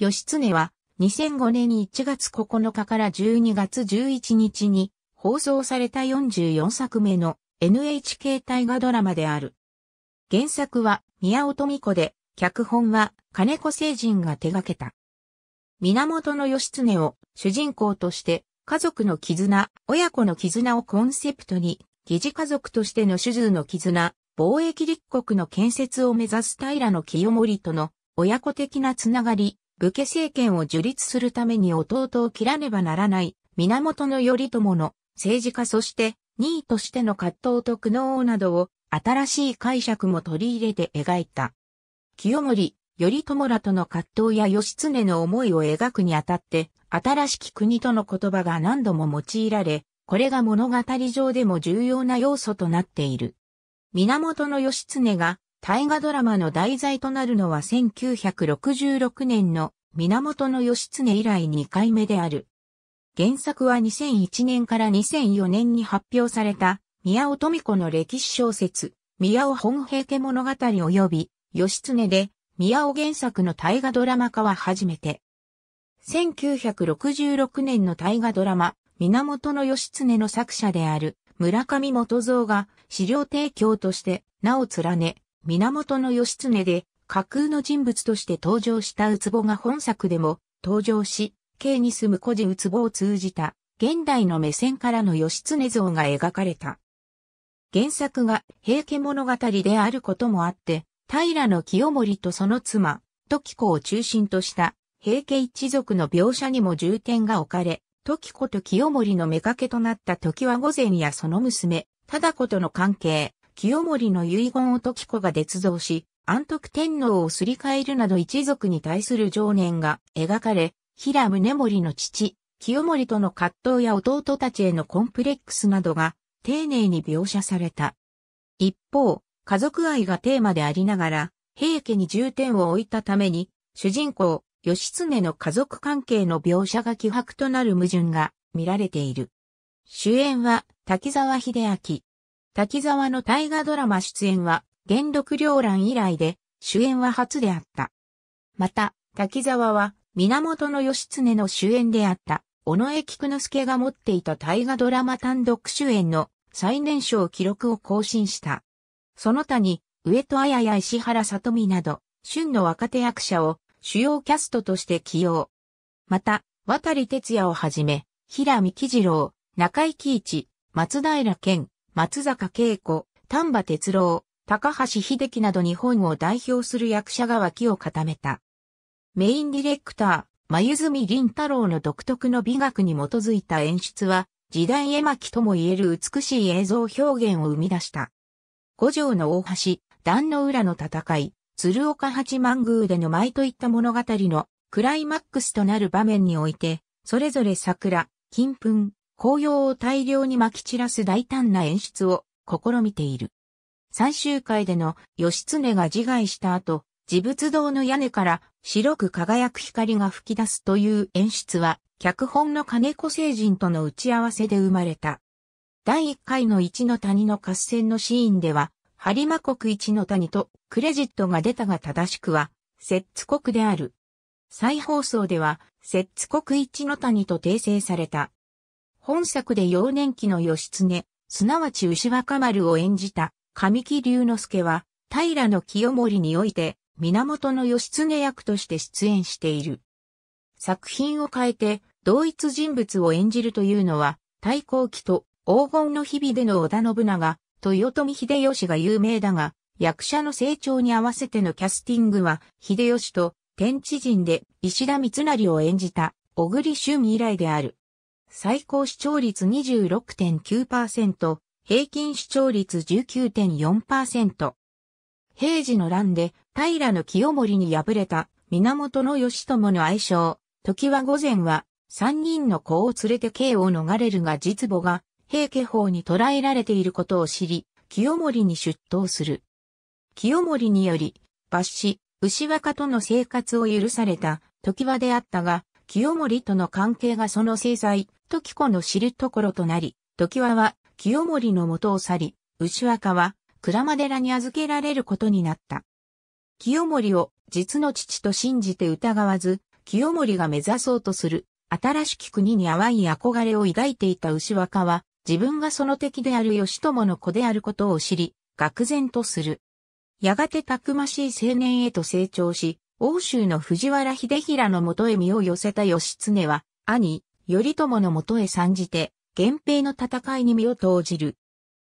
義経は2005年1月9日から12月11日に放送された44作目の NHK 大河ドラマである。原作は宮尾富子で、脚本は金子成人が手掛けた。源義経を主人公として家族の絆、親子の絆をコンセプトに、疑似家族としての主従の絆、貿易立国の建設を目指す平清盛との親子的なつながり、武家政権を樹立するために弟を切らねばならない、源頼朝の政治家そして任位としての葛藤と苦悩などを新しい解釈も取り入れて描いた。清盛、頼朝らとの葛藤や義経の思いを描くにあたって、新しき国との言葉が何度も用いられ、これが物語上でも重要な要素となっている。源義経が大河ドラマの題材となるのは1966年の源義経以来2回目である。原作は2001年から2004年に発表された宮尾富子の歴史小説、宮尾本平家物語及び義経で宮尾原作の大河ドラマ化は初めて。1966年の大河ドラマ、源義経の作者である村上元蔵が資料提供として名を連ね、源義経で架空の人物として登場したウツボが本作でも登場し、京に住む孤児ウツボを通じた現代の目線からの義経像が描かれた。原作が平家物語であることもあって、平清盛とその妻、時子を中心とした平家一族の描写にも重点が置かれ、時子と清盛の妾となった時は御前やその娘、だ子との関係、清盛の遺言を時子が捏造し、安徳天皇をすり替えるなど一族に対する情念が描かれ、平宗盛の父、清盛との葛藤や弟たちへのコンプレックスなどが丁寧に描写された。一方、家族愛がテーマでありながら、平家に重点を置いたために、主人公、義経の家族関係の描写が希薄となる矛盾が見られている。主演は滝沢秀明。滝沢の大河ドラマ出演は、元禄両乱以来で、主演は初であった。また、滝沢は、源義経の主演であった、尾上菊之助が持っていた大河ドラマ単独主演の最年少記録を更新した。その他に、上戸彩や石原さとみなど、旬の若手役者を主要キャストとして起用。また、渡哲也をはじめ、平見喜次郎、中井貴一、松平健、松坂慶子、丹波哲郎、高橋秀樹など日本を代表する役者が脇を固めた。メインディレクター、真泉林太郎の独特の美学に基づいた演出は、時代絵巻とも言える美しい映像表現を生み出した。五条の大橋、壇の浦の戦い、鶴岡八幡宮での舞といった物語のクライマックスとなる場面において、それぞれ桜、金粉、紅葉を大量に撒き散らす大胆な演出を試みている。最終回での義経が自害した後、自仏堂の屋根から白く輝く光が吹き出すという演出は、脚本の金子星人との打ち合わせで生まれた。第1回の一の谷の合戦のシーンでは、播磨国一の谷とクレジットが出たが正しくは、摂津国である。再放送では、摂津国一の谷と訂正された。本作で幼年期の義経、すなわち牛若丸を演じた神木隆之介は、平の清盛において、源義経役として出演している。作品を変えて、同一人物を演じるというのは、太閤期と黄金の日々での織田信長、豊臣秀吉が有名だが、役者の成長に合わせてのキャスティングは、秀吉と天地人で石田三成を演じた小栗旬以来である。最高視聴率26.9%、平均視聴率19.4%。平時の乱で平清盛に敗れた源義朝の愛称、時は午前は三人の子を連れて刑を逃れるが実母が平家法に捕らえられていることを知り、清盛に出頭する。清盛により、罰し、牛若との生活を許された時はであったが、清盛との関係がその制裁、時子の知るところとなり、時和は清盛の元を去り、牛若は倉間寺に預けられることになった。清盛を実の父と信じて疑わず、清盛が目指そうとする新しき国に淡い憧れを抱いていた牛若は、自分がその敵である義友の子であることを知り、愕然とする。やがてたくましい青年へと成長し、欧州の藤原秀衡の元へ身を寄せた義経は、兄、頼朝の元へ参じて、源平の戦いに身を投じる。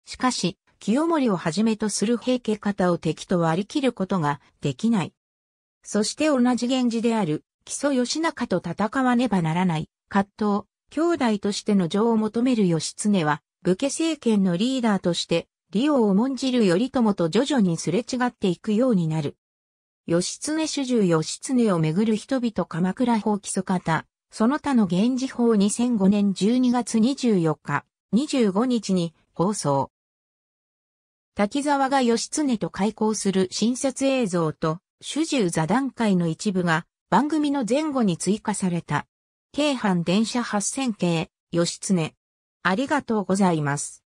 しかし、清盛をはじめとする平家方を敵と割り切ることができない。そして同じ源氏である、木曽義仲と戦わねばならない、葛藤、兄弟としての情を求める義経は、武家政権のリーダーとして、利を重んじる頼朝と徐々にすれ違っていくようになる。義経主従義経をめぐる人々鎌倉法規祖方、その他の源氏法2005年12月24日、25日に放送。滝沢が義経と開講する新設映像と、主従座談会の一部が番組の前後に追加された。京阪電車8000系、義経。ありがとうございます。